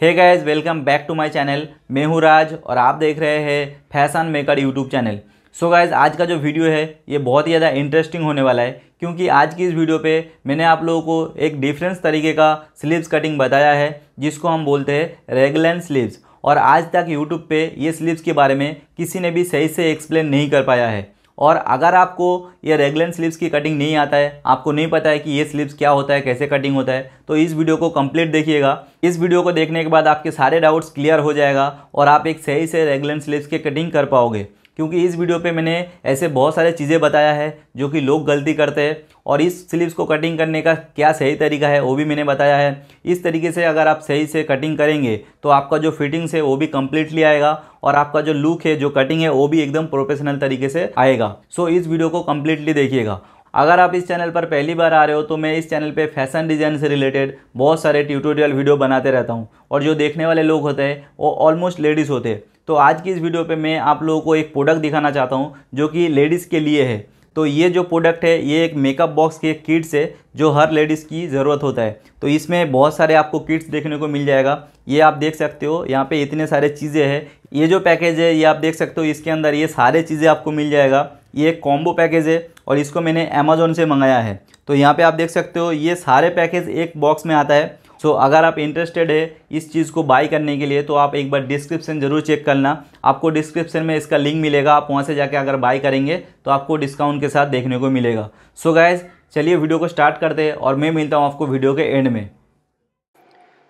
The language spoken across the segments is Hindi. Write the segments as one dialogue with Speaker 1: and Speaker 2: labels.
Speaker 1: hey guys welcome back to my channel मैं हूँ राज और आप देख रहे हैं fashion maker YouTube channel so guys आज का जो वीडियो है ये बहुत ही ज़्यादा इंटरेस्टिंग होने वाला है क्योंकि आज की इस वीडियो पे मैंने आप लोगों को एक डिफरेंस तरीके का स्लीव्स कटिंग बताया है जिसको हम बोलते हैं रेगुलर स्लीव्स और आज तक यूट्यूब पर ये स्लीव्स के बारे में किसी ने भी सही से एक्सप्लेन नहीं कर पाया है और अगर आपको ये रेगुलर स्लिप्स की कटिंग नहीं आता है आपको नहीं पता है कि ये स्लिप्स क्या होता है कैसे कटिंग होता है तो इस वीडियो को कंप्लीट देखिएगा इस वीडियो को देखने के बाद आपके सारे डाउट्स क्लियर हो जाएगा और आप एक सही से रेगुलर स्लिप्स की कटिंग कर पाओगे क्योंकि इस वीडियो पे मैंने ऐसे बहुत सारे चीज़ें बताया है जो कि लोग गलती करते हैं और इस स्लीव्स को कटिंग करने का क्या सही तरीका है वो भी मैंने बताया है इस तरीके से अगर आप सही से कटिंग करेंगे तो आपका जो फिटिंग्स है वो भी कम्प्लीटली आएगा और आपका जो लुक है जो कटिंग है वो भी एकदम प्रोफेशनल तरीके से आएगा सो इस वीडियो को कम्प्लीटली देखिएगा अगर आप इस चैनल पर पहली बार आ रहे हो तो मैं इस चैनल पे फैशन डिज़ाइन से रिलेटेड बहुत सारे ट्यूटोरियल वीडियो बनाते रहता हूँ और जो देखने वाले लोग होते हैं वो ऑलमोस्ट लेडीज़ होते हैं तो आज की इस वीडियो पे मैं आप लोगों को एक प्रोडक्ट दिखाना चाहता हूँ जो कि लेडीज़ के लिए है तो ये जो प्रोडक्ट है ये एक मेकअप बॉक्स के किट्स है जो हर लेडीज़ की ज़रूरत होता है तो इसमें बहुत सारे आपको किट्स देखने को मिल जाएगा ये आप देख सकते हो यहाँ पे इतने सारे चीज़ें हैं ये जो पैकेज है ये आप देख सकते हो इसके अंदर ये सारे चीज़ें आपको मिल जाएगा ये एक कॉम्बो पैकेज है और इसको मैंने अमेज़ोन से मंगाया है तो यहाँ पर आप देख सकते हो ये सारे पैकेज एक बॉक्स में आता है सो so, अगर आप इंटरेस्टेड है इस चीज़ को बाय करने के लिए तो आप एक बार डिस्क्रिप्शन ज़रूर चेक करना आपको डिस्क्रिप्शन में इसका लिंक मिलेगा आप वहाँ से जाके अगर बाई करेंगे तो आपको डिस्काउंट के साथ देखने को मिलेगा सो गाइज़ चलिए वीडियो को स्टार्ट करते हैं और मैं मिलता हूँ आपको वीडियो के एंड में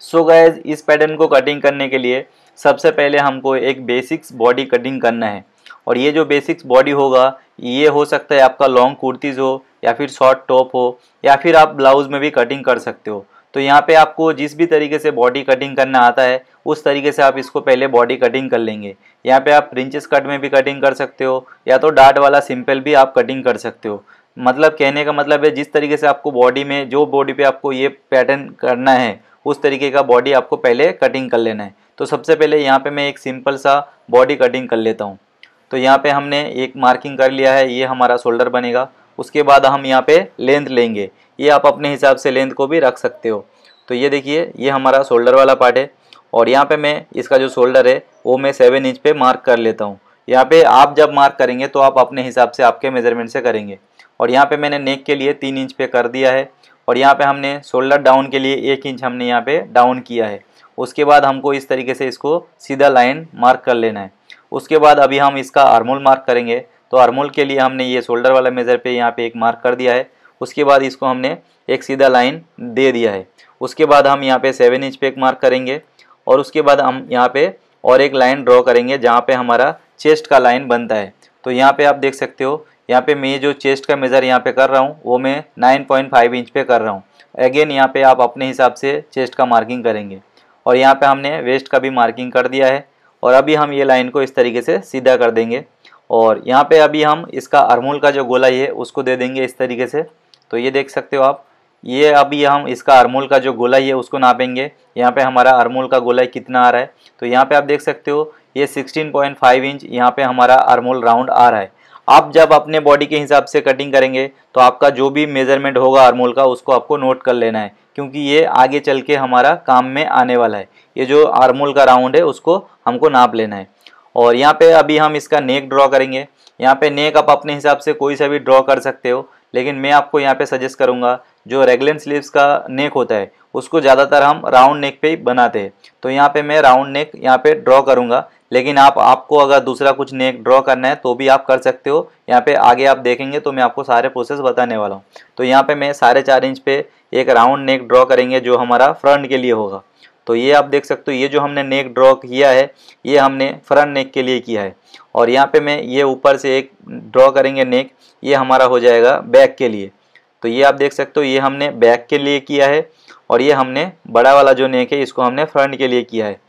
Speaker 1: सो so, गाइज़ इस पैटर्न को कटिंग करने के लिए सबसे पहले हमको एक बेसिक्स बॉडी कटिंग करना है और ये जो बेसिक्स बॉडी होगा ये हो सकता है आपका लॉन्ग कुर्तीज़ हो या फिर शॉर्ट टॉप हो या फिर आप ब्लाउज़ में भी कटिंग कर सकते हो तो यहाँ पे आपको जिस भी तरीके से बॉडी कटिंग करना आता है उस तरीके से आप इसको पहले बॉडी कटिंग कर लेंगे यहाँ पे आप प्रिंचेस कट में भी कटिंग कर सकते हो या तो डार्ट वाला सिंपल भी आप कटिंग कर सकते हो मतलब कहने का मतलब है जिस तरीके से आपको बॉडी में जो बॉडी पे आपको ये पैटर्न करना है उस तरीके का बॉडी आपको पहले कटिंग कर लेना है तो सबसे पहले यहाँ पर मैं एक सिंपल सा बॉडी कटिंग कर लेता हूँ तो यहाँ पर हमने एक मार्किंग कर लिया है ये हमारा शोल्डर बनेगा उसके बाद हम यहाँ पर लेंथ लेंगे ये आप अपने हिसाब से लेंथ को भी रख सकते हो तो ये देखिए ये हमारा शोल्डर वाला पार्ट है और यहाँ पे मैं इसका जो शोल्डर है वो मैं सेवन इंच पे मार्क कर लेता हूँ यहाँ पे आप जब मार्क करेंगे तो आप अपने हिसाब से आपके मेजरमेंट से करेंगे और यहाँ पे मैंने नेक के लिए तीन इंच पे कर दिया है और यहाँ पे हमने शोल्डर डाउन के लिए एक इंच हमने यहाँ पे डाउन किया है उसके बाद हमको इस तरीके से इसको सीधा लाइन मार्क कर लेना है उसके बाद अभी हम इसका आर्मोल मार्क करेंगे तो आर्मोल के लिए हमने ये शोल्डर वाला मेज़र पे यहाँ पे एक मार्क कर दिया है उसके बाद इसको हमने एक सीधा लाइन दे दिया है उसके बाद हम यहाँ पे सेवन इंच पे एक मार्क करेंगे और उसके बाद हम यहाँ पे और एक लाइन ड्रॉ करेंगे जहाँ पे हमारा चेस्ट का लाइन बनता है तो यहाँ पे आप देख सकते हो यहाँ पे मैं जो चेस्ट का मेज़र यहाँ पे कर रहा हूँ वो मैं फाइव इंच पे कर रहा हूँ अगेन यहाँ पे आप अपने हिसाब से चेस्ट का मार्किंग करेंगे और यहाँ पर हमने वेस्ट का भी मार्किंग कर दिया है और अभी हम ये लाइन को इस तरीके से सीधा कर देंगे और यहाँ पे अभी हम इसका अरमूल का जो गोला है उसको दे देंगे इस तरीके से तो ये देख सकते हो आप ये अभी हम इसका अरमोल का जो गोलाई है उसको नापेंगे यहाँ पे हमारा अरमोल का गोलाई कितना आ रहा है तो यहाँ पे आप देख सकते हो ये 16.5 इंच यहाँ पे हमारा अरमोल राउंड आ रहा है आप जब अपने बॉडी के हिसाब से कटिंग करेंगे तो आपका जो भी मेजरमेंट होगा अरमोल का उसको आपको नोट कर लेना है क्योंकि ये आगे चल के हमारा काम में आने वाला है ये जो अरमूल का राउंड है उसको हमको नाप लेना है और यहाँ पे अभी हम इसका नेक ड्रॉ करेंगे यहाँ पे नेक आप अपने हिसाब से कोई सा भी ड्रॉ कर सकते हो लेकिन मैं आपको यहाँ पे सजेस्ट करूँगा जो रेगुलर स्लीव्स का नेक होता है उसको ज़्यादातर हम राउंड नेक पे बनाते हैं तो यहाँ पे मैं राउंड नेक यहाँ पे ड्रॉ करूँगा लेकिन आप आपको अगर दूसरा कुछ नेक ड्रॉ करना है तो भी आप कर सकते हो यहाँ पे आगे आप देखेंगे तो मैं आपको सारे प्रोसेस बताने वाला हूँ तो यहाँ पे मैं साढ़े चार इंच पे एक राउंड नेक ड्रॉ करेंगे जो हमारा फ्रंट के लिए होगा तो ये आप देख सकते हो ये जो हमने नेक ड्रॉ किया है ये हमने फ्रंट नेक के लिए किया है और यहाँ पे मैं ये ऊपर से एक ड्रॉ करेंगे नेक ये हमारा हो जाएगा बैक के लिए तो ये आप देख सकते हो ये हमने बैक के लिए किया है और ये हमने बड़ा वाला जो नेक है इसको हमने फ्रंट के लिए किया है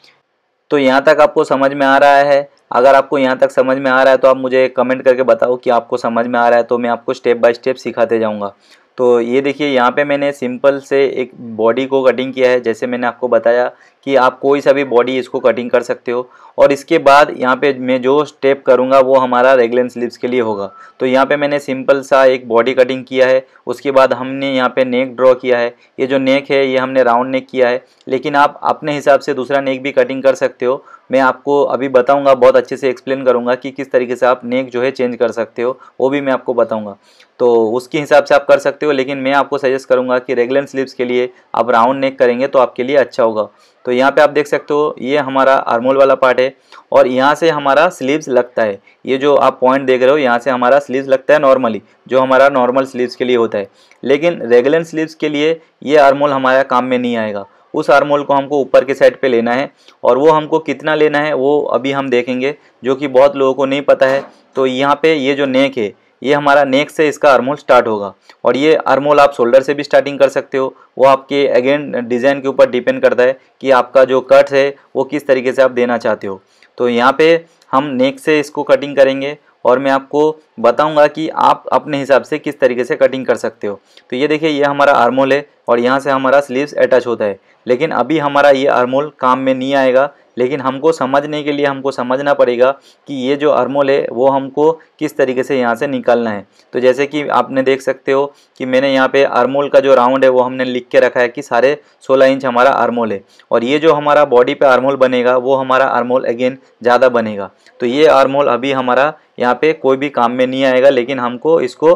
Speaker 1: तो यहाँ तक आपको समझ में आ रहा है अगर आपको यहाँ तक समझ में आ रहा है तो आप मुझे कमेंट करके बताओ कि आपको समझ में आ रहा है तो मैं आपको स्टेप बाय स्टेप सिखाते जाऊँगा तो ये देखिए यहाँ पे मैंने सिंपल से एक बॉडी को कटिंग किया है जैसे मैंने आपको बताया कि आप कोई सा भी बॉडी इसको कटिंग कर सकते हो और इसके बाद यहाँ पे मैं जो स्टेप करूँगा वो हमारा रेगुलन स्लिप्स के लिए होगा तो यहाँ पे मैंने सिंपल सा एक बॉडी कटिंग किया है उसके बाद हमने यहाँ पे नेक ड्रॉ किया है ये जो नेक है ये हमने राउंड नेक किया है लेकिन आप अपने हिसाब से दूसरा नेक भी कटिंग कर सकते हो मैं आपको अभी बताऊंगा बहुत अच्छे से एक्सप्लेन करूंगा कि किस तरीके से आप नेक जो है चेंज कर सकते हो वो भी मैं आपको बताऊंगा तो उसके हिसाब से आप कर सकते हो लेकिन मैं आपको सजेस्ट करूंगा कि रेगुलर स्लीव्स के लिए आप राउंड नेक करेंगे तो आपके लिए अच्छा होगा तो यहाँ पर आप देख सकते हो ये हमारा आर्मोल वाला पार्ट है और यहाँ से हमारा स्लीव्स लगता है ये जो आप पॉइंट देख रहे हो यहाँ से हमारा स्लीव्स लगता है नॉर्मली जो हमारा नॉर्मल स्लीव्स के लिए होता है लेकिन रेगुलर स्लीव्स के लिए ये आर्मोल हमारा काम में नहीं आएगा उस आर्म होल को हमको ऊपर के साइड पे लेना है और वो हमको कितना लेना है वो अभी हम देखेंगे जो कि बहुत लोगों को नहीं पता है तो यहाँ पे ये जो नेक है ये हमारा नेक से इसका आरमोल स्टार्ट होगा और ये आरमोल आप शोल्डर से भी स्टार्टिंग कर सकते हो वो आपके अगेन डिज़ाइन के ऊपर डिपेंड करता है कि आपका जो कट है वो किस तरीके से आप देना चाहते हो तो यहाँ पर हम नेक से इसको कटिंग करेंगे और मैं आपको बताऊंगा कि आप अपने हिसाब से किस तरीके से कटिंग कर सकते हो तो ये देखिए ये हमारा आर्मोल है और यहाँ से हमारा स्लीव्स अटैच होता है लेकिन अभी हमारा ये अरमोल काम में नहीं आएगा लेकिन हमको समझने के लिए हमको समझना पड़ेगा कि ये जो अरमोल है वो हमको किस तरीके से यहाँ से निकालना है तो जैसे कि आपने देख सकते हो कि मैंने यहाँ पे अरमोल का जो राउंड है वो हमने लिख के रखा है कि सारे सोलह इंच हमारा अरमोल है और ये जो हमारा बॉडी पे अरमोल बनेगा वो हमारा अरमोल अगेन ज़्यादा बनेगा तो ये अरमोल अभी हमारा यहाँ पर कोई भी काम में नहीं आएगा लेकिन हमको इसको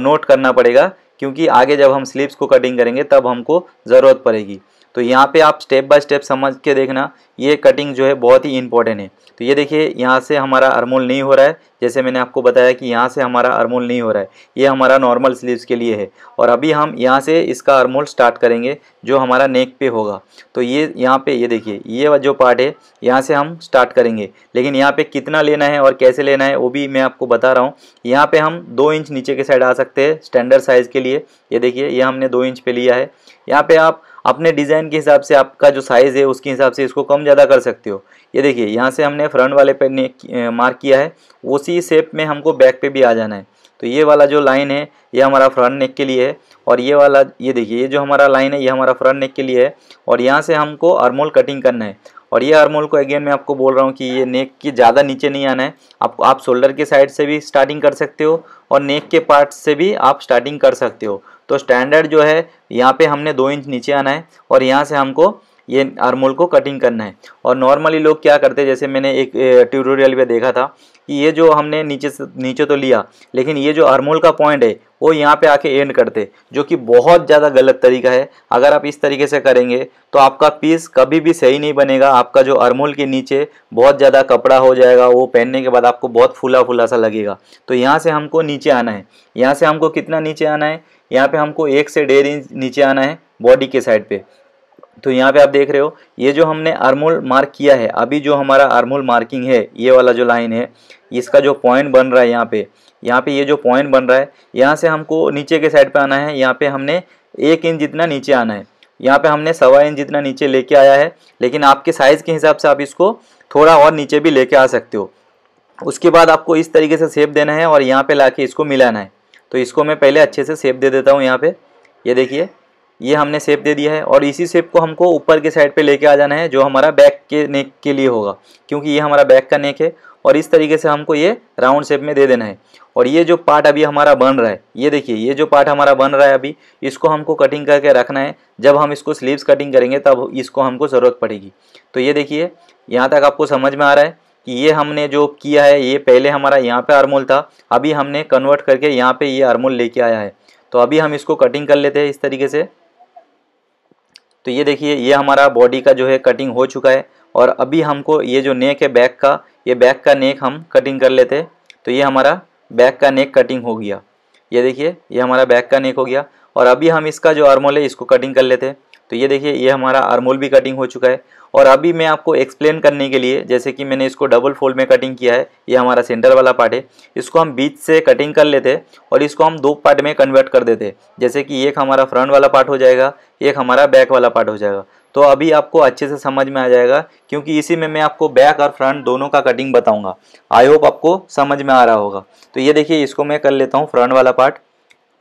Speaker 1: नोट करना पड़ेगा क्योंकि आगे जब हम स्लीप्स को कटिंग करेंगे तब हमको ज़रूरत पड़ेगी तो यहाँ पे आप स्टेप बाय स्टेप समझ के देखना ये कटिंग जो है बहुत ही इंपॉर्टेंट है तो ये देखिए यहाँ से हमारा अरमोल नहीं हो रहा है जैसे मैंने आपको बताया कि यहाँ से हमारा अरमोल नहीं हो रहा है ये हमारा नॉर्मल स्लीव्स के लिए है और अभी हम यहाँ से इसका अरमोल स्टार्ट करेंगे जो हमारा नेक पे होगा तो ये यहाँ पे ये देखिए ये जो पार्ट है यहाँ से हम स्टार्ट करेंगे लेकिन यहाँ पे कितना लेना है और कैसे लेना है वो भी मैं आपको बता रहा हूँ यहाँ पर हम दो इंच नीचे के साइड आ सकते हैं स्टैंडर्ड साइज़ के लिए ये देखिए ये हमने दो इंच पर लिया है यहाँ पर आप अपने डिज़ाइन के हिसाब से आपका जो साइज़ है उसके हिसाब से इसको कम ज़्यादा कर सकते हो ये देखिए यहाँ से हमने फ्रंट वाले पे मार्क किया है उसी शेप में हमको बैक पे भी आ जाना है तो ये वाला जो लाइन है ये हमारा फ्रंट नेक के लिए है और ये वाला ये देखिए ये जो हमारा लाइन है ये हमारा फ्रंट नेक के लिए है और यहाँ से हमको अरमोल कटिंग करना है और ये अरमोल को अगेन मैं आपको बोल रहा हूँ कि ये नेक के ज़्यादा नीचे नहीं आना है आपको आप शोल्डर के साइड से भी स्टार्टिंग कर सकते हो और नेक के पार्ट से भी आप स्टार्टिंग कर सकते हो तो स्टैंडर्ड जो है यहाँ पे हमने दो इंच नीचे आना है और यहाँ से हमको ये आर्मोल को कटिंग करना है और नॉर्मली लोग क्या करते हैं जैसे मैंने एक ट्यूटोरियल पे देखा था कि ये जो हमने नीचे से नीचे तो लिया लेकिन ये जो आर्मोल का पॉइंट है वो यहाँ पे आके एंड करते जो कि बहुत ज़्यादा गलत तरीका है अगर आप इस तरीके से करेंगे तो आपका पीस कभी भी सही नहीं बनेगा आपका जो अरमोल के नीचे बहुत ज़्यादा कपड़ा हो जाएगा वो पहनने के बाद आपको बहुत फूला फूला सा लगेगा तो यहाँ से हमको नीचे आना है यहाँ से हमको कितना नीचे आना है यहाँ पे हमको एक से डेढ़ इंच नीचे आना है बॉडी के साइड पे तो यहाँ पे आप देख रहे हो ये जो हमने आर्मोल मार्क किया है अभी जो हमारा आर्मोल मार्किंग है ये वाला जो लाइन है इसका जो पॉइंट बन रहा है यहाँ पे यहाँ पे ये जो पॉइंट बन रहा है यहाँ से हमको नीचे के साइड पे आना है यहाँ पे हमने एक इंच जितना नीचे आना है यहाँ पे हमने सवा इंच जितना नीचे लेके आया है लेकिन आपके साइज़ के हिसाब से आप इसको थोड़ा और नीचे भी लेके आ सकते हो उसके बाद आपको इस तरीके से सेप देना है और यहाँ पे लाके इसको मिलाना है तो इसको मैं पहले अच्छे से सेप दे देता हूँ यहाँ पे ये देखिए ये हमने सेप दे दिया है और इसी सेप को हमको ऊपर के साइड पे लेके आ जाना है जो हमारा बैक के नेक के लिए होगा क्योंकि ये हमारा बैक का नेक है और इस तरीके से हमको ये राउंड शेप में दे देना है और ये जो पार्ट अभी हमारा बन रहा है ये देखिए ये जो पार्ट हमारा बन रहा है अभी इसको हमको कटिंग करके रखना है जब हम इसको स्लीव्स कटिंग करेंगे तब इसको हमको ज़रूरत पड़ेगी तो ये देखिए यहाँ तक आपको समझ में आ रहा है कि ये हमने जो किया है ये पहले हमारा यहाँ पे आर्मोल था अभी हमने कन्वर्ट करके यहाँ पे ये आर्मोल लेके आया है तो अभी हम इसको कटिंग कर लेते हैं इस तरीके से तो ये देखिए ये हमारा बॉडी का जो है कटिंग हो चुका है और अभी हमको ये जो नेक है बैक का ये बैक का नेक हम कटिंग कर लेते हैं तो ये हमारा बैक का नेक कटिंग हो गया ये देखिए ये हमारा बैक का नेक हो गया और अभी हम इसका जो आर्मोल है इसको कटिंग कर लेते हैं तो ये देखिए ये हमारा आर्मोल भी कटिंग हो चुका है और अभी मैं आपको एक्सप्लेन करने के लिए जैसे कि मैंने इसको डबल फोल्ड में कटिंग किया है ये हमारा सेंटर वाला पार्ट है इसको हम बीच से कटिंग कर लेते और इसको हम दो पार्ट में कन्वर्ट कर देते जैसे कि एक हमारा फ्रंट वाला पार्ट हो जाएगा एक हमारा बैक वाला पार्ट हो जाएगा तो अभी आपको अच्छे से समझ में आ जाएगा क्योंकि इसी में मैं आपको बैक और फ्रंट दोनों का कटिंग बताऊंगा आई होप आपको समझ में आ रहा होगा तो ये देखिए इसको मैं कर लेता हूँ फ्रंट वाला पार्ट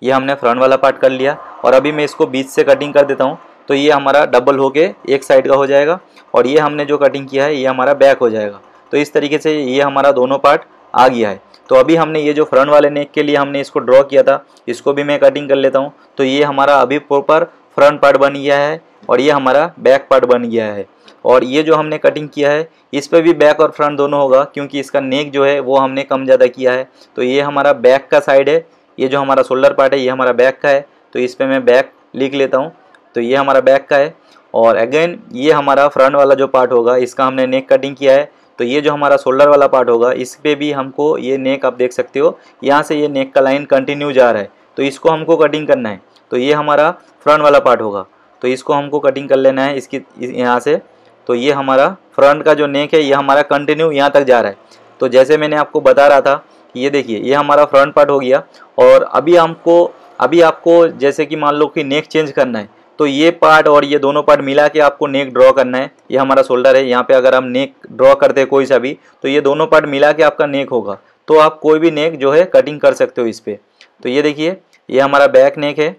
Speaker 1: ये हमने फ्रंट वाला पार्ट कर लिया और अभी मैं इसको बीच से कटिंग कर देता हूँ तो ये हमारा डबल होके एक साइड का हो जाएगा और ये हमने जो कटिंग किया है ये हमारा बैक हो जाएगा तो इस तरीके से ये हमारा दोनों पार्ट आ गया है तो अभी हमने ये जो फ्रंट वाले नेक के लिए हमने इसको ड्रॉ किया था इसको भी मैं कटिंग कर लेता हूँ तो ये हमारा अभी प्रॉपर फ्रंट पार्ट बन गया है और ये हमारा बैक पार्ट बन गया है और ये जो हमने कटिंग किया है इस पर भी बैक और फ्रंट दोनों होगा क्योंकि इसका नेक जो है वो हमने कम ज़्यादा किया है तो ये हमारा बैक का साइड है ये जो हमारा शोल्डर पार्ट है ये हमारा बैक का है तो इस पर मैं बैक लिख लेता हूँ तो ये हमारा बैक का है और अगेन ये हमारा फ्रंट वाला जो पार्ट होगा इसका हमने नेक कटिंग किया है तो ये जो हमारा शोल्डर वाला पार्ट होगा इस पर भी हमको ये नेक आप देख सकते हो यहाँ से ये नेक का लाइन कंटिन्यू जा रहा है तो इसको हमको कटिंग करना है तो ये हमारा फ्रंट वाला पार्ट होगा तो इसको हमको कटिंग कर लेना है इसकी यहाँ से तो ये हमारा फ्रंट का जो नेक है ये हमारा कंटिन्यू यहाँ तक जा रहा है तो जैसे मैंने आपको बता रहा था ये देखिए ये हमारा फ्रंट पार्ट हो गया और अभी हमको अभी आपको जैसे कि मान लो कि नेक चेंज करना है तो ये पार्ट और ये दोनों पार्ट मिला के आपको नेक ड्रॉ करना है ये हमारा शोल्डर है यहाँ पे अगर हम नेक ड्रॉ करते हैं कोई सा भी तो ये दोनों पार्ट मिला के आपका नेक होगा तो आप कोई भी नेक जो है कटिंग कर सकते हो इस पर तो ये देखिए ये हमारा बैक नेक है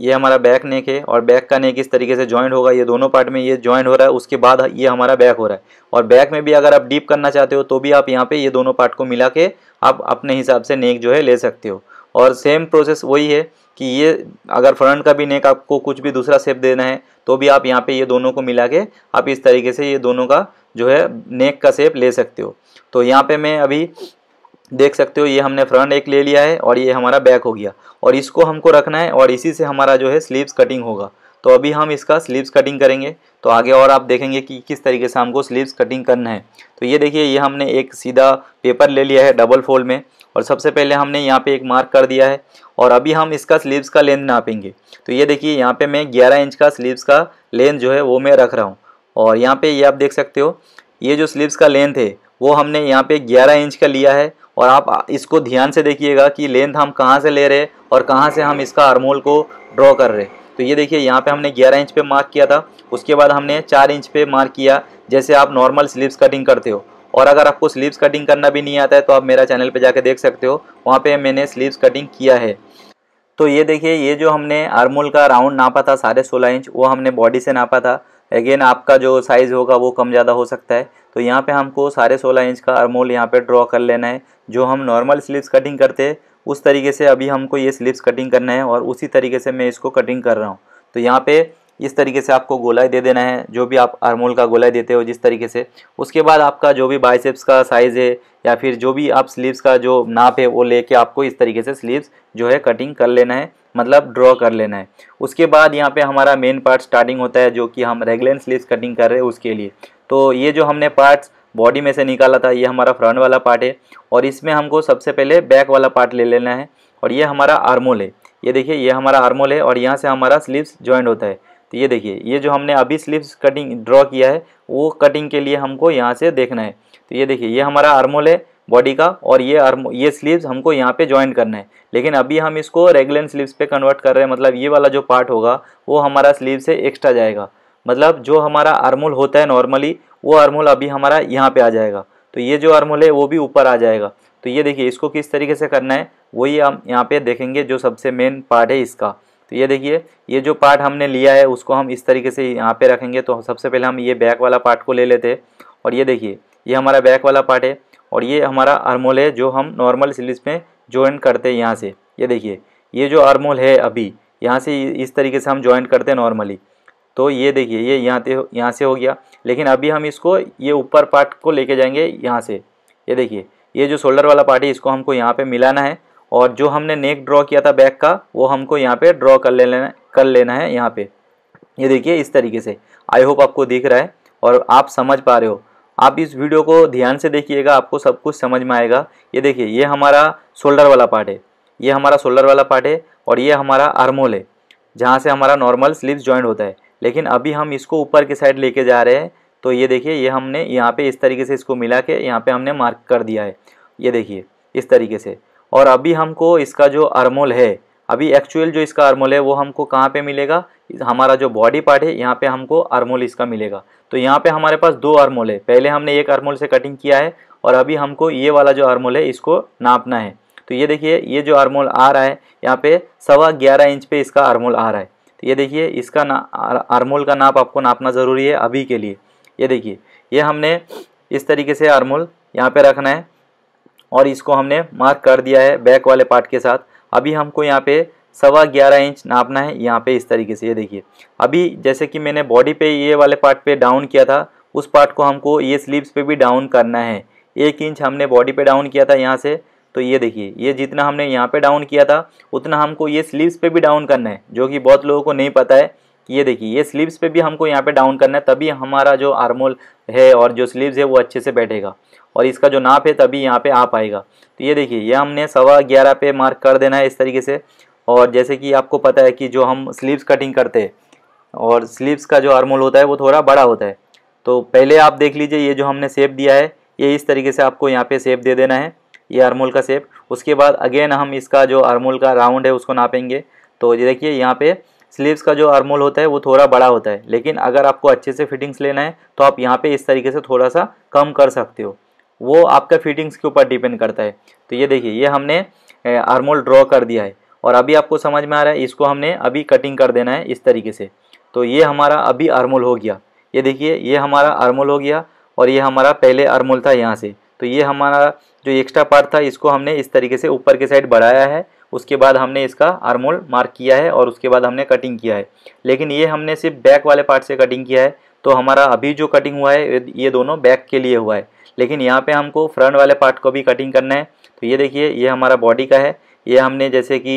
Speaker 1: ये हमारा बैक नेक है और बैक का नेक इस तरीके से जॉइंट होगा ये दोनों पार्ट में ये जॉइंट हो रहा है उसके बाद ये हमारा बैक हो रहा है और बैक में भी अगर आप डीप करना चाहते हो तो भी आप यहाँ पे ये दोनों पार्ट को मिला के आप अपने हिसाब से नेक जो है ले सकते हो और सेम प्रोसेस वही है कि ये अगर फ्रंट का भी नेक आपको कुछ भी दूसरा शेप देना है तो भी आप यहाँ पे ये दोनों को मिला के आप इस तरीके से ये दोनों का जो है नेक का शेप ले सकते हो तो यहाँ पे मैं अभी देख सकते हो ये हमने फ्रंट एक ले लिया है और ये हमारा बैक हो गया और इसको हमको रखना है और इसी से हमारा जो है स्लीव्स कटिंग होगा तो अभी हम इसका स्लीव्स कटिंग करेंगे तो आगे और आप देखेंगे कि किस तरीके से हमको स्लीव्स कटिंग करना है तो ये देखिए ये हमने एक सीधा पेपर ले लिया है डबल फोल्ड में और सबसे पहले हमने यहाँ पे एक मार्क कर दिया है और अभी हम इसका स्लीव्स का लेंथ नापेंगे तो ये देखिए यहाँ पे मैं 11 इंच का स्लीव्स का लेंथ जो है वो मैं रख रहा हूँ और यहाँ पे ये आप देख सकते हो ये जो स्लीव्स का लेंथ है वो हमने यहाँ पे 11 इंच का लिया है और आप इसको ध्यान से देखिएगा कि लेंथ हम कहाँ से ले रहे और कहाँ से हम इसका आर्मोल को ड्रॉ कर रहे हैं तो ये देखिए यहाँ पे हमने ग्यारह इंच पे मार्क किया था उसके बाद हमने चार इंच पे मार्क किया जैसे आप नॉर्मल स्लीव्स कटिंग करते हो और अगर आपको स्लीव्स कटिंग करना भी नहीं आता है तो आप मेरा चैनल पे जाके देख सकते हो वहाँ पे मैंने स्लीव्स कटिंग किया है तो ये देखिए ये जो हमने आर्मोल का राउंड नापा था साढ़े सोलह इंच वो हमने बॉडी से नापा था अगेन आपका जो साइज़ होगा वो कम ज़्यादा हो सकता है तो यहाँ पे हमको साढ़े सोलह इंच का आर्मोल यहाँ पे ड्रॉ कर लेना है जो हम नॉर्मल स्लीव्स कटिंग करते हैं उस तरीके से अभी हमको ये स्लिप्स कटिंग करना है और उसी तरीके से मैं इसको कटिंग कर रहा हूँ तो यहाँ पे इस तरीके से आपको गोलाई दे देना है जो भी आप आरमोल का गोलाई देते हो जिस तरीके से उसके बाद आपका जो भी बाइसेप्स का साइज़ है या फिर जो भी आप स्लीव्स का जो नाप है वो लेके आपको इस तरीके से स्लीव्स जो है कटिंग कर लेना है मतलब ड्रॉ कर लेना है उसके बाद यहाँ पे हमारा मेन पार्ट स्टार्टिंग होता है जो कि हम रेगुलर स्लीव्स कटिंग कर रहे हैं उसके लिए तो ये जो हमने पार्ट्स बॉडी में से निकाला था ये हमारा फ्रंट वाला पार्ट है और इसमें हमको सबसे पहले बैक वाला पार्ट ले लेना है और ये हमारा आर्मोल है ये देखिए ये हमारा आर्मोल है और यहाँ से हमारा स्लीव्स ज्वाइंट होता है तो ये देखिए ये जो हमने अभी स्लीव्स कटिंग ड्रॉ किया है वो कटिंग के लिए हमको यहाँ से देखना है तो ये देखिए ये हमारा आर्मोल है बॉडी का और ये आर्म ये स्लीव्स हमको यहाँ पे ज्वाइंट करना है लेकिन अभी हम इसको रेगुलर स्लीव्स पे कन्वर्ट कर रहे हैं मतलब ये वाला जो पार्ट होगा वो हमारा स्लीव से एक्स्ट्रा जाएगा मतलब जो हमारा आर्मोल होता है नॉर्मली वो आर्मोल अभी हमारा यहाँ पे आ जाएगा तो ये जो आर्मोल है वो भी ऊपर आ जाएगा तो ये देखिए इसको किस तरीके से करना है वही हम यहाँ पे देखेंगे जो सबसे मेन पार्ट है इसका तो ये देखिए ये जो पार्ट हमने लिया है उसको हम इस तरीके से यहाँ पे रखेंगे तो सबसे पहले हम ये बैक वाला पार्ट को ले लेते हैं और ये देखिए ये हमारा बैक वाला पार्ट है और ये हमारा आर्मोल है जो हम नॉर्मल सिलिस में ज्वाइन करते हैं यहाँ से ये देखिए ये जो आर्मोल है अभी यहाँ से इस तरीके से हम ज्वाइन करते हैं नॉर्मली तो ये देखिए ये यहाँ से यहाँ से हो गया लेकिन अभी हम इसको ये ऊपर पार्ट को लेके जाएंगे यहाँ से ये देखिए ये जो शोल्डर वाला पार्ट है इसको हमको यहाँ पे मिलाना है और जो हमने नेक ड्रॉ किया था बैक का वो हमको यहाँ पे ड्रॉ कर लेना कर लेना है यहाँ पे ये देखिए इस तरीके से आई होप आपको दिख रहा है और आप समझ पा रहे हो आप इस वीडियो को ध्यान से देखिएगा आपको सब कुछ समझ में आएगा ये देखिए ये हमारा शोल्डर वाला पार्ट है ये हमारा शोल्डर वाला पार्ट है और ये हमारा आर्मोल है जहाँ से हमारा नॉर्मल स्लीव्स ज्वाइंट होता है लेकिन अभी हम इसको ऊपर की साइड लेके जा रहे हैं तो ये देखिए ये हमने यहाँ पे इस तरीके से इसको मिला के यहाँ पे हमने मार्क कर दिया है ये देखिए इस तरीके से और अभी हमको इसका जो अरमोल है अभी एक्चुअल जो इसका अरमोल है वो हमको कहाँ पे मिलेगा हमारा जो बॉडी पार्ट है यहाँ पे हमको अरमोल इसका मिलेगा तो यहाँ पे हमारे पास दो अरमोल है पहले हमने एक अरमोल से कटिंग किया है और अभी हमको ये वाला जो अरमोल है इसको नापना है तो ये देखिए ये जो अरमोल आ रहा है यहाँ पे सवा ग्यारह इंच पे इसका अरमोल आ रहा है ये देखिए इसका ना आरमोल का नाप आपको नापना ज़रूरी है अभी के लिए ये देखिए ये हमने इस तरीके से आरमोल यहाँ पे रखना है और इसको हमने मार्क कर दिया है बैक वाले पार्ट के साथ अभी हमको यहाँ पे सवा ग्यारह इंच नापना है यहाँ पे इस तरीके से ये देखिए अभी जैसे कि मैंने बॉडी पे ये वाले पार्ट पे डाउन किया था उस पार्ट को हमको ये स्लीव्स पे भी डाउन करना है एक इंच हमने बॉडी पे डाउन किया था यहाँ से तो ये देखिए ये जितना हमने यहाँ पे डाउन किया था उतना हमको ये स्लीव्स पे भी डाउन करना है जो कि बहुत लोगों को नहीं पता है कि ये देखिए ये स्लीव्स पे भी हमको यहाँ पे डाउन करना है तभी हमारा जो आर्मोल है और जो स्लीव्स है वो अच्छे से बैठेगा और इसका जो नाप है तभी यहाँ पे आ पाएगा तो ये देखिए ये हमने सवा ग्यारह पे मार्क कर देना है इस तरीके से और जैसे कि आपको पता है कि जो हम स्लीव्स कटिंग करते हैं और स्लीव्स का जो आर्मोल होता है वो थोड़ा बड़ा होता है तो पहले आप देख लीजिए ये जो हमने सेप दिया है ये इस तरीके से आपको यहाँ पे सेप दे देना है ये आरमोल का सेप उसके बाद अगेन हम इसका जो आरमोल का राउंड है उसको नापेंगे तो ये देखिए यहाँ पे स्लीव्स का जो आरमोल होता है वो थोड़ा बड़ा होता है लेकिन अगर आपको अच्छे से फिटिंग्स लेना है तो आप यहाँ पे इस तरीके से थोड़ा सा कम कर सकते हो वो आपका फिटिंग्स के ऊपर डिपेंड करता है तो ये देखिए ये हमने आरमोल ड्रॉ कर दिया है और अभी आपको समझ में आ रहा है इसको हमने अभी कटिंग कर देना है इस तरीके से तो ये हमारा अभी आरमोल हो गया ये देखिए ये हमारा आरमोल हो गया और ये हमारा पहले आरमोल था यहाँ से तो ये हमारा जो एक्स्ट्रा पार्ट था इसको हमने इस तरीके से ऊपर के साइड बढ़ाया है उसके बाद हमने इसका आर्मोल मार्क किया है और उसके बाद हमने कटिंग किया है लेकिन ये हमने सिर्फ बैक वाले पार्ट से कटिंग किया है तो हमारा अभी जो कटिंग हुआ है ये दोनों बैक के लिए हुआ है लेकिन यहाँ पे हमको फ्रंट वाले पार्ट को भी कटिंग करना है तो ये देखिए ये हमारा बॉडी का है ये हमने जैसे कि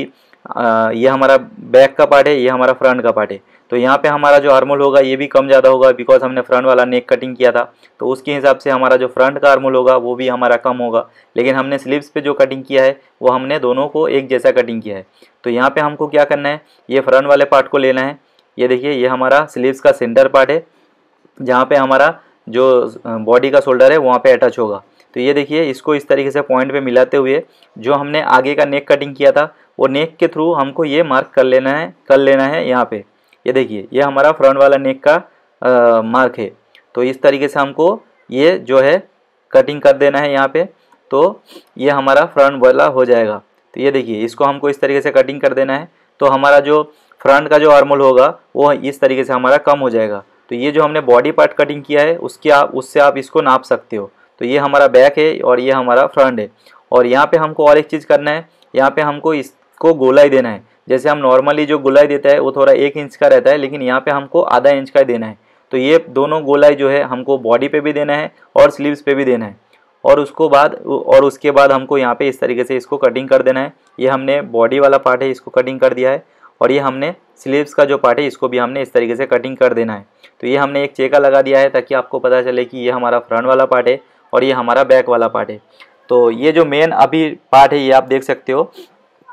Speaker 1: ये हमारा बैक का पार्ट है ये हमारा फ्रंट का पार्ट है तो यहाँ पे हमारा जो आर्मोल होगा ये भी कम ज़्यादा होगा बिकॉज हमने फ्रंट वाला नेक कटिंग किया था तो उसके हिसाब से हमारा जो फ्रंट का आर्मोल होगा वो भी हमारा कम होगा लेकिन हमने स्लीव्स पे जो कटिंग किया है वो हमने दोनों को एक जैसा कटिंग किया है तो यहाँ पर हमको क्या करना है ये फ्रंट वाले पार्ट को लेना है ये देखिए ये हमारा स्लीव्स का सेंटर पार्ट है जहाँ पर हमारा जो बॉडी का शोल्डर है वहाँ पर अटैच होगा तो ये देखिए इसको इस तरीके से पॉइंट पर मिलाते हुए जो हमने आगे का नेक कटिंग किया था वो नेक के थ्रू हमको ये मार्क कर लेना है कर लेना है यहाँ पर ये देखिए ये हमारा फ्रंट वाला नेक का आ, मार्क है तो इस तरीके से हमको ये जो है कटिंग कर देना है यहाँ पे तो ये हमारा फ्रंट वाला हो जाएगा तो ये देखिए इसको हमको इस तरीके से कटिंग कर देना है तो हमारा जो फ्रंट का जो आर्मल होगा वो इस तरीके से हमारा कम हो जाएगा तो ये जो हमने बॉडी पार्ट कटिंग किया है उसके आप उससे आप इसको नाप सकते हो तो ये हमारा बैक है और ये हमारा फ्रंट है और यहाँ पे हमको और एक चीज़ करना है यहाँ पे हमको इसको गोलाई देना है जैसे हम नॉर्मली जो गोलाई देता है वो थोड़ा एक इंच का रहता है लेकिन यहाँ पे हमको आधा इंच का देना है तो ये दोनों गोलाई जो है हमको बॉडी पे भी देना है और स्लीव्स पे भी देना है और उसको बाद और उसके बाद हमको यहाँ पे इस तरीके से इसको कटिंग कर देना है ये हमने बॉडी वाला पार्ट है इसको कटिंग कर दिया है और ये हमने स्लीव्स का जो पार्ट है इसको भी हमने इस तरीके से कटिंग कर देना है तो ये हमने एक चेका लगा दिया है ताकि आपको पता चले कि ये हमारा फ्रंट वाला पार्ट है और ये हमारा बैक वाला पार्ट है तो ये जो मेन अभी पार्ट है ये आप देख सकते हो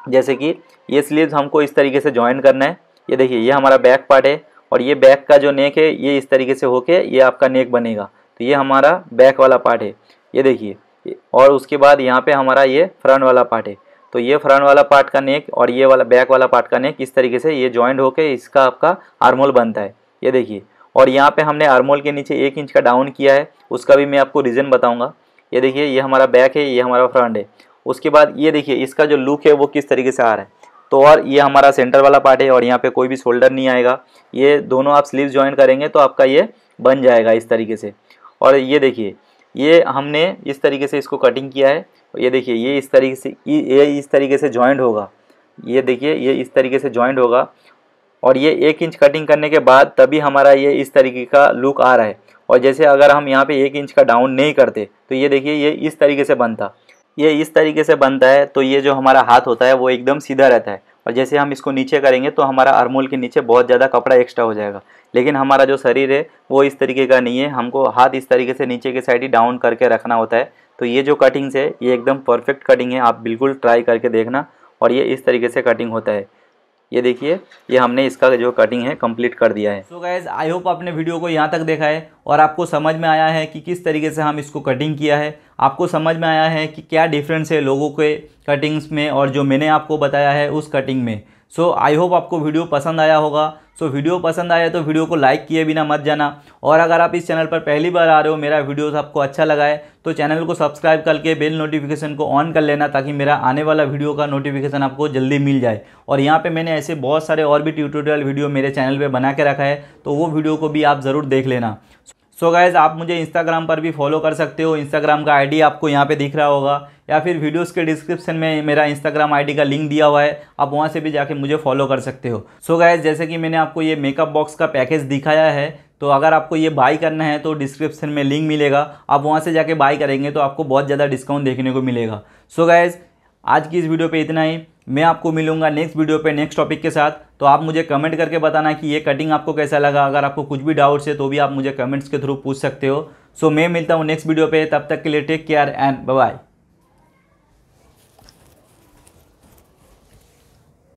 Speaker 1: जैसे कि ये स्लीव्स हमको इस तरीके से ज्वाइन करना है ये देखिए ये हमारा बैक पार्ट है और ये बैक का जो नेक है ये इस तरीके से होके ये आपका नेक बनेगा तो ये हमारा बैक वाला पार्ट है ये देखिए और उसके बाद यहाँ पे हमारा ये फ्रंट वाला पार्ट है तो ये फ्रंट वाला पार्ट का नेक और ये वाला बैक वाला पार्ट का नेक इस तरीके से ये ज्वाइंट होके इसका आपका आर्मोल बनता है ये देखिए और यहाँ पे हमने आर्मोल के नीचे एक इंच का डाउन किया है उसका भी मैं आपको रीज़न बताऊँगा ये देखिए ये हमारा बैक है ये हमारा फ्रंट है उसके बाद ये देखिए इसका जो लुक है वो किस तरीके से आ रहा है तो और ये हमारा सेंटर वाला पार्ट है और यहाँ पे कोई भी शोल्डर नहीं आएगा ये दोनों आप स्लीव ज्वाइन करेंगे तो आपका ये बन जाएगा इस तरीके से और ये देखिए ये हमने इस तरीके से इसको कटिंग किया है और ये देखिए ये इस तरीके से ये इस तरीके से जॉइंट होगा ये देखिए ये इस तरीके से जॉइंट होगा और ये एक इंच कटिंग करने के बाद तभी हमारा ये इस तरीके का लुक आ रहा है और जैसे अगर हम यहाँ पे एक इंच का डाउन नहीं करते तो ये देखिए ये इस तरीके से बनता ये इस तरीके से बनता है तो ये जो हमारा हाथ होता है वो एकदम सीधा रहता है और जैसे हम इसको नीचे करेंगे तो हमारा अरमोल के नीचे बहुत ज़्यादा कपड़ा एक्स्ट्रा हो जाएगा लेकिन हमारा जो शरीर है वो इस तरीके का नहीं है हमको हाथ इस तरीके से नीचे के साइड ही डाउन करके रखना होता है तो ये जो कटिंग्स है ये एकदम परफेक्ट कटिंग है आप बिल्कुल ट्राई करके देखना और ये इस तरीके से कटिंग होता है ये देखिए ये हमने इसका जो कटिंग है कंप्लीट कर दिया है सो गाइज आई होप आपने वीडियो को यहाँ तक देखा है और आपको समझ में आया है कि किस तरीके से हम इसको कटिंग किया है आपको समझ में आया है कि क्या डिफरेंस है लोगों के कटिंग्स में और जो मैंने आपको बताया है उस कटिंग में सो आई होप आपको वीडियो पसंद आया होगा सो so, वीडियो पसंद आया तो वीडियो को लाइक किए बिना मत जाना और अगर आप इस चैनल पर पहली बार आ रहे हो मेरा वीडियो आपको अच्छा लगा है तो चैनल को सब्सक्राइब करके बेल नोटिफिकेशन को ऑन कर लेना ताकि मेरा आने वाला वीडियो का नोटिफिकेशन आपको जल्दी मिल जाए और यहाँ पे मैंने ऐसे बहुत सारे और भी ट्यूटोरियल वीडियो मेरे चैनल पर बना के रखा है तो वो वीडियो को भी आप ज़रूर देख लेना सो गाइज़ आप मुझे इंस्टाग्राम पर भी फॉलो कर सकते हो इंस्टाग्राम का आईडी आपको यहाँ पे दिख रहा होगा या फिर वीडियोस के डिस्क्रिप्शन में मेरा इंस्टाग्राम आईडी का लिंक दिया हुआ है आप वहाँ से भी जाके मुझे फॉलो कर सकते हो सो so गाइज़ जैसे कि मैंने आपको ये मेकअप बॉक्स का पैकेज दिखाया है तो अगर आपको ये बाई करना है तो डिस्क्रिप्शन में लिंक मिलेगा आप वहाँ से जाके बाई करेंगे तो आपको बहुत ज़्यादा डिस्काउंट देखने को मिलेगा सो so गाइज़ आज की इस वीडियो पर इतना ही मैं आपको मिलूंगा नेक्स्ट वीडियो पे नेक्स्ट टॉपिक के साथ तो आप मुझे कमेंट करके बताना कि ये कटिंग आपको कैसा लगा अगर आपको कुछ भी डाउट्स है तो भी आप मुझे कमेंट्स के थ्रू पूछ सकते हो सो so, मैं मिलता हूँ नेक्स्ट वीडियो पे तब तक के लिए टेक केयर एंड बाय